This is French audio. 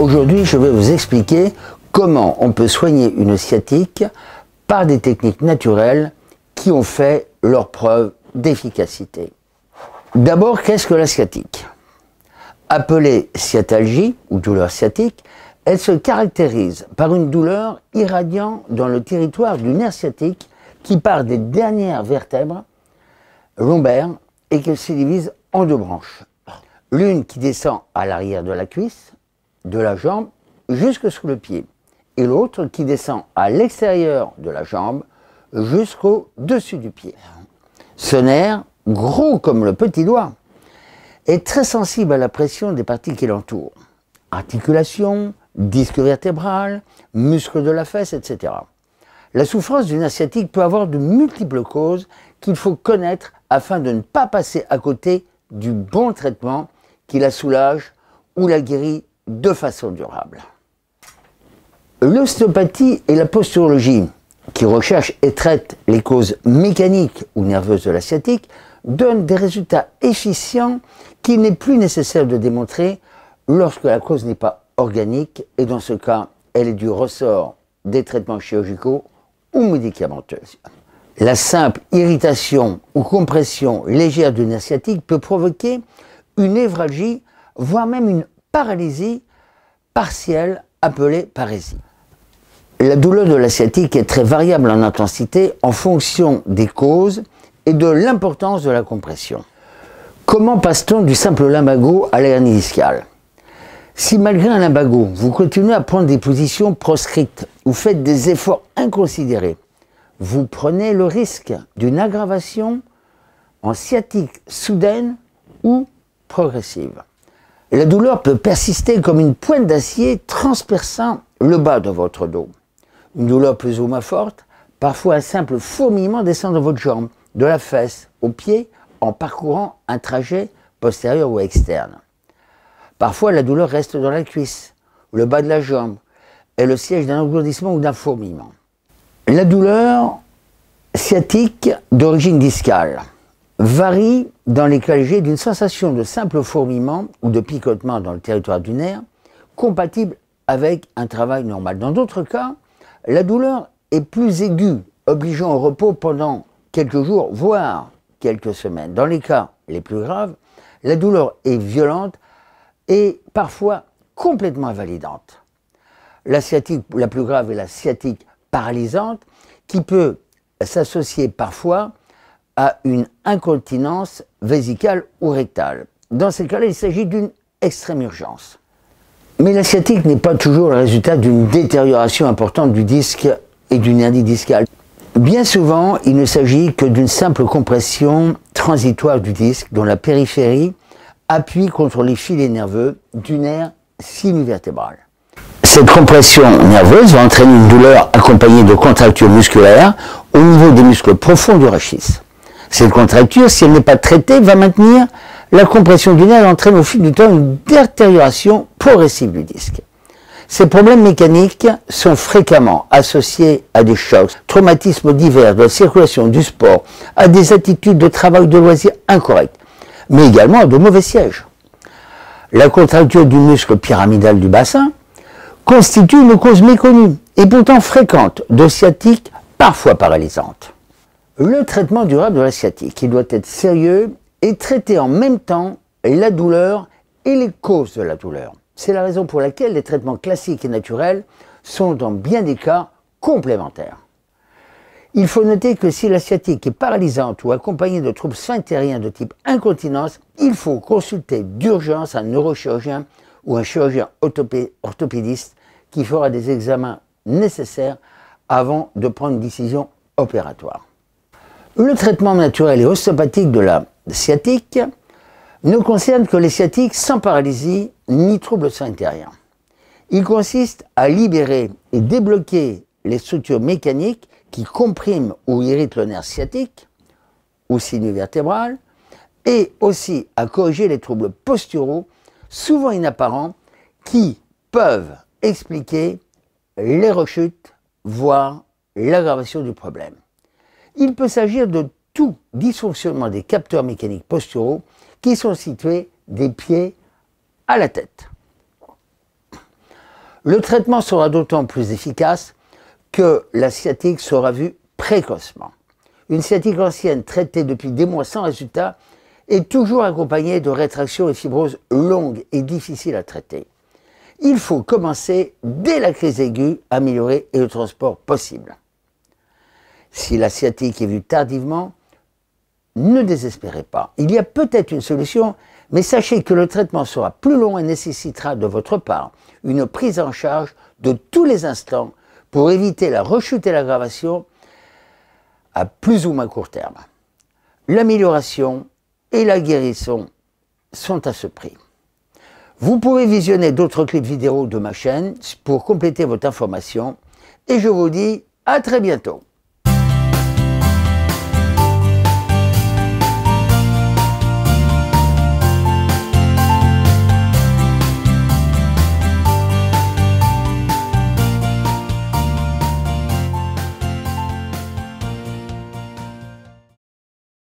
Aujourd'hui, je vais vous expliquer comment on peut soigner une sciatique par des techniques naturelles qui ont fait leur preuve d'efficacité. D'abord, qu'est-ce que la sciatique Appelée sciatalgie ou douleur sciatique, elle se caractérise par une douleur irradiant dans le territoire du nerf sciatique qui part des dernières vertèbres lombaires et qu'elle se divise en deux branches. L'une qui descend à l'arrière de la cuisse de la jambe jusque sous le pied et l'autre qui descend à l'extérieur de la jambe jusqu'au dessus du pied. Ce nerf, gros comme le petit doigt, est très sensible à la pression des parties qui l'entourent. Articulation, disque vertébral, muscles de la fesse, etc. La souffrance d'une asiatique peut avoir de multiples causes qu'il faut connaître afin de ne pas passer à côté du bon traitement qui la soulage ou la guérit de façon durable. L'ostéopathie et la posturologie, qui recherchent et traitent les causes mécaniques ou nerveuses de la sciatique, donnent des résultats efficients qu'il n'est plus nécessaire de démontrer lorsque la cause n'est pas organique et dans ce cas, elle est du ressort des traitements chirurgicaux ou médicamenteux. La simple irritation ou compression légère d'une sciatique peut provoquer une névralgie, voire même une paralysie partielle appelée parésie. La douleur de la sciatique est très variable en intensité en fonction des causes et de l'importance de la compression. Comment passe-t-on du simple lumbago à l'hernie discale Si malgré un lumbago, vous continuez à prendre des positions proscrites ou faites des efforts inconsidérés, vous prenez le risque d'une aggravation en sciatique soudaine ou progressive. La douleur peut persister comme une pointe d'acier transperçant le bas de votre dos. Une douleur plus ou moins forte, parfois un simple fourmillement descend dans votre jambe, de la fesse au pied en parcourant un trajet postérieur ou externe. Parfois, la douleur reste dans la cuisse, le bas de la jambe et le siège d'un engourdissement ou d'un fourmillement. La douleur sciatique d'origine discale varie dans les légers d'une sensation de simple fourmillement ou de picotement dans le territoire du nerf, compatible avec un travail normal. Dans d'autres cas, la douleur est plus aiguë, obligeant au repos pendant quelques jours, voire quelques semaines. Dans les cas les plus graves, la douleur est violente et parfois complètement invalidante. La sciatique la plus grave est la sciatique paralysante qui peut s'associer parfois à une incontinence vésicale ou rectale. Dans ces cas-là, il s'agit d'une extrême urgence. Mais la sciatique n'est pas toujours le résultat d'une détérioration importante du disque et du nerf discale. Bien souvent, il ne s'agit que d'une simple compression transitoire du disque dont la périphérie appuie contre les filets nerveux du nerf sinovertébral. Cette compression nerveuse va entraîner une douleur accompagnée de contractures musculaires au niveau des muscles profonds du rachis. Cette contracture, si elle n'est pas traitée, va maintenir la compression du nerf et entraîne au fil du temps une détérioration progressive du disque. Ces problèmes mécaniques sont fréquemment associés à des chocs, traumatismes divers de la circulation, du sport, à des attitudes de travail de loisirs incorrectes, mais également à de mauvais sièges. La contracture du muscle pyramidal du bassin constitue une cause méconnue et pourtant fréquente de sciatique parfois paralysante. Le traitement durable de la sciatique, il doit être sérieux et traiter en même temps la douleur et les causes de la douleur. C'est la raison pour laquelle les traitements classiques et naturels sont dans bien des cas complémentaires. Il faut noter que si la sciatique est paralysante ou accompagnée de troubles sphinctériens de type incontinence, il faut consulter d'urgence un neurochirurgien ou un chirurgien orthopédiste qui fera des examens nécessaires avant de prendre une décision opératoire. Le traitement naturel et osteopathique de la sciatique ne concerne que les sciatiques sans paralysie ni troubles intérieur. Il consiste à libérer et débloquer les structures mécaniques qui compriment ou irritent le nerf sciatique ou signe vertébral et aussi à corriger les troubles posturaux souvent inapparents qui peuvent expliquer les rechutes, voire l'aggravation du problème. Il peut s'agir de tout dysfonctionnement des capteurs mécaniques posturaux qui sont situés des pieds à la tête. Le traitement sera d'autant plus efficace que la sciatique sera vue précocement. Une sciatique ancienne traitée depuis des mois sans résultat est toujours accompagnée de rétractions et fibroses longues et difficiles à traiter. Il faut commencer dès la crise aiguë, améliorer et le transport possible si sciatique est vue tardivement, ne désespérez pas. Il y a peut-être une solution, mais sachez que le traitement sera plus long et nécessitera de votre part une prise en charge de tous les instants pour éviter la rechute et l'aggravation à plus ou moins court terme. L'amélioration et la guérison sont à ce prix. Vous pouvez visionner d'autres clips vidéo de ma chaîne pour compléter votre information et je vous dis à très bientôt.